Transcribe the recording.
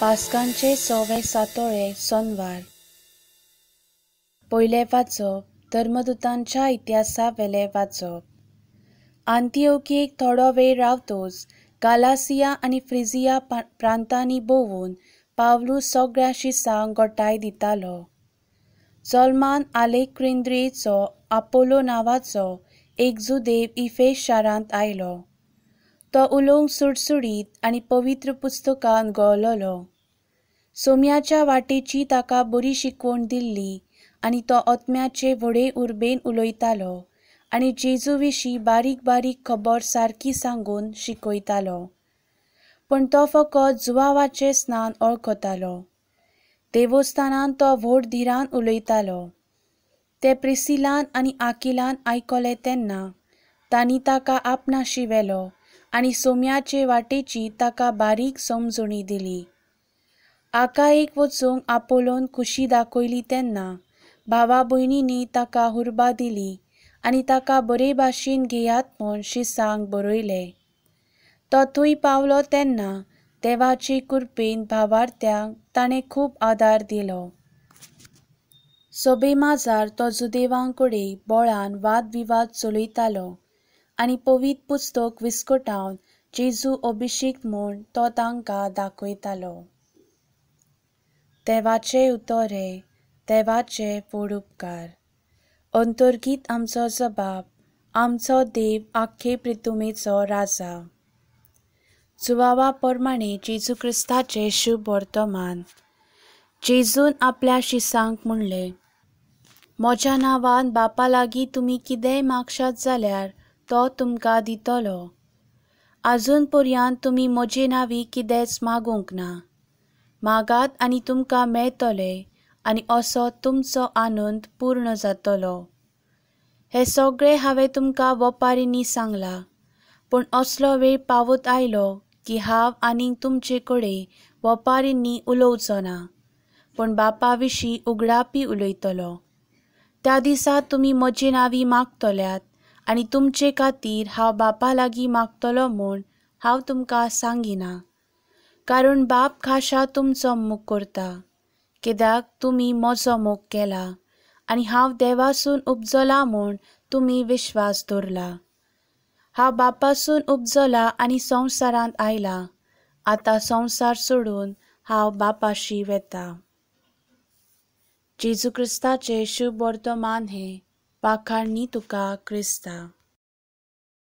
पास्कांचे सवे सातोळे सोनवार पयले वाचप धर्मदूतांच्या इतिहासा वेले वाचप आंतियोकीक थोडो वेळ रावतोच गालासिया आणि फ्रिजिया प्रांतांनी भोवून पावलू सगळ्या शिसांक गोटाय दितालो जल्मान आलेक्रेंद्रीचो आपोलो नावाचो एक जुदेव इफेस शारांत आयलो तो उलोवंक सुडसुडीत आनी पवित्र पुस्तकांत गवलोलो सोम्याच्या वाटेची ताका बरी शिकवण दिल्ली आनी तो आत्म्याचे व्हडे उर्बेन उलयतालो आनी जेजू विशीं बारीक बारीक खबर सारकी सांगून शिकयतालो पण तो फकत जुवावाचें स्नान ओळखतालो देवस्थानांत तो व्हड धीरान उलयतालो ते प्रिसिलान आनी आकिलान आयकलें तेन्ना तांणी ताका आपणाशी व्हेलो आणि सोम्याचे वाटेची ताका बारीक समजणी दिली आकाएक वचूंक आपोलोन खुशी दाखयली तेन्ना भावा भयणींनी ताका हुर्बा दिली आनी ताका बरे भाशेन घेयात म्हूण शिसांग बरयलें तो थंय पावलो तेन्ना देवाचे कृपेन भावार्थ्यांक ताणें खूब आदार दिलो सोबे माजार तो कडेन बोळान वादविवाद चलयतालो आनी पवीत पुस्तक विस्कोटावन जेजू अभिशीक म्हूण तो तांकां दाखयतालो देवाचे उतोरे देवाचे फोड उपकार अंतर्गीत आमचो जबाब आमचो देव आख्खे प्रितुमेचो राजा जुवावा प्रमाणे जेजू क्रिस्ताचे शुभ वर्तमान जेजून आपल्या शिसांक म्हणले म्हज्या नांवान बापा लागीं तुमी कितेंय मागशात जाल्यार तो तुमकां दितलो आजून पर्यंत तुमी म्हजे नावी कितेंच मागूंक ना मागात आनी तुमकां मेळतले आनी असो तुमचो आनंद पूर्ण जातलो हे सगळे हांवें तुमकां वपारींनी सांगलां पूण असलो वेळ पावत आयलो की हांव आनीक तुमचे कडेन वपारींनी उलोवचो ना पूण बापा विशीं उगडापी उलयतलो त्या दिसा तुमी म्हजी नावी मागतल्यात आणि तुमचे खातीर हांव बापा लागीं मागतलो म्हूण हांव तुमकां सांगिना कारण बाप खाशा तुमचो मोग करता कित्याक तुमी म्हजो मोग केला आनी हांव देवासून उपजला म्हूण तुमी विश्वास दवरला हांव बापासून उपजला आनी संवसारांत आयला आतां संवसार सोडून हांव बापाशी वेता जेजू क्रिस्ताचे शुभ वर्तमान हें pakar nituka krista